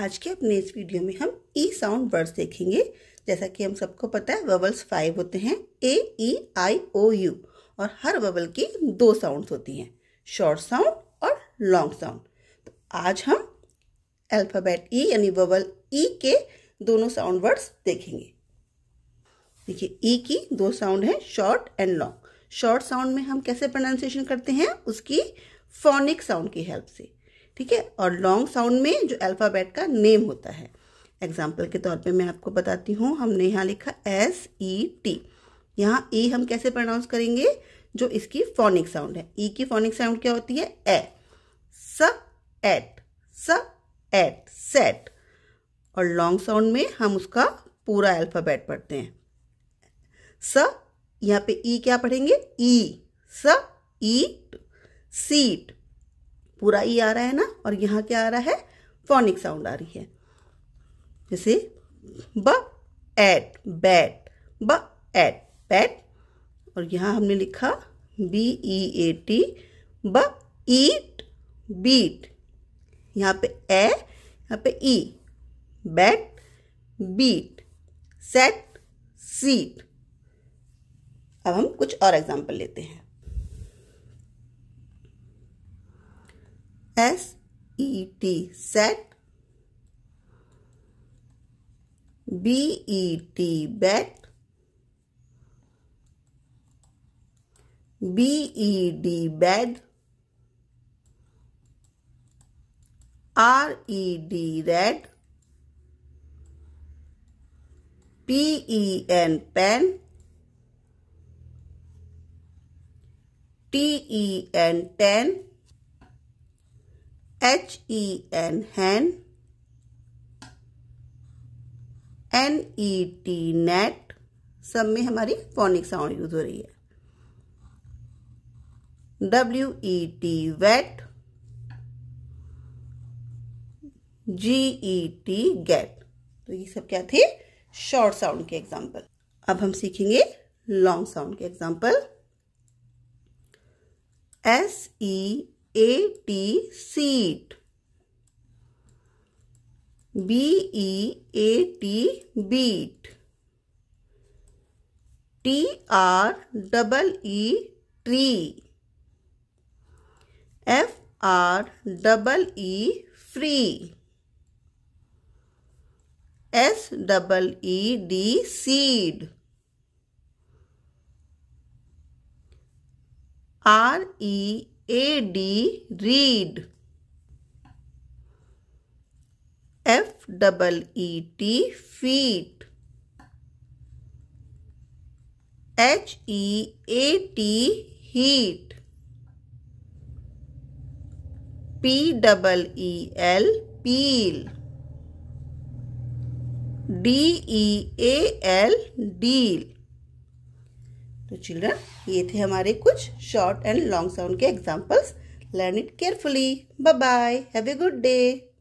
आज के अपने इस वीडियो में हम ई साउंड वर्ड्स देखेंगे जैसा कि हम सबको पता है वबल्स फाइव होते हैं ए ई आई ओ यू और हर वबल की दो साउंड्स होती हैं शॉर्ट साउंड और लॉन्ग साउंड तो आज हम अल्फ़ाबेट ई e यानी वबल ई e के दोनों साउंड वर्ड्स देखेंगे देखिए ई e की दो साउंड है short and long short sound में हम कैसे प्रोनाउंसिएशन करते हैं उसकी फोनिक साउंड की हेल्प से ठीक है और लॉन्ग साउंड में जो अल्फ़ाबेट का नेम होता है एग्जाम्पल के तौर पे मैं आपको बताती हूँ हमने यहाँ लिखा एस ई टी यहाँ ई e हम कैसे प्रोनाउंस करेंगे जो इसकी फोनिक साउंड है ई e की फोनिक साउंड क्या होती है ए स एट स एट सेट और लॉन्ग साउंड में हम उसका पूरा अल्फ़ाबेट पढ़ते हैं स यहाँ पे ई e क्या पढ़ेंगे ई स ईट सीट पूरा ई आ रहा है ना और यहाँ क्या आ रहा है फोनिक साउंड आ रही है जैसे ब एट बैट ब एट बैट और यहाँ हमने लिखा बी ई ए टी ब ईट बीट यहाँ पे ए यहाँ पे E bat beat set seat अब हम कुछ और एग्जाम्पल लेते हैं S E T set B E T bet B E D bed R E D red P E N pen T E N ten H E N hen N E T net सब में हमारी phonic sound use हो रही है W E T wet G E T get तो ये सब क्या थे शॉर्ट साउंड के एग्जाम्पल अब हम सीखेंगे लॉन्ग साउंड के example S E A T seat. B E A T beat. T R double E tree. F R double E free. S double E D seed. R E A D read F double E T feet H E A T heat P double E L peel D E A L deal तो children ये थे हमारे कुछ short and long sound के examples learn it carefully bye bye have a good day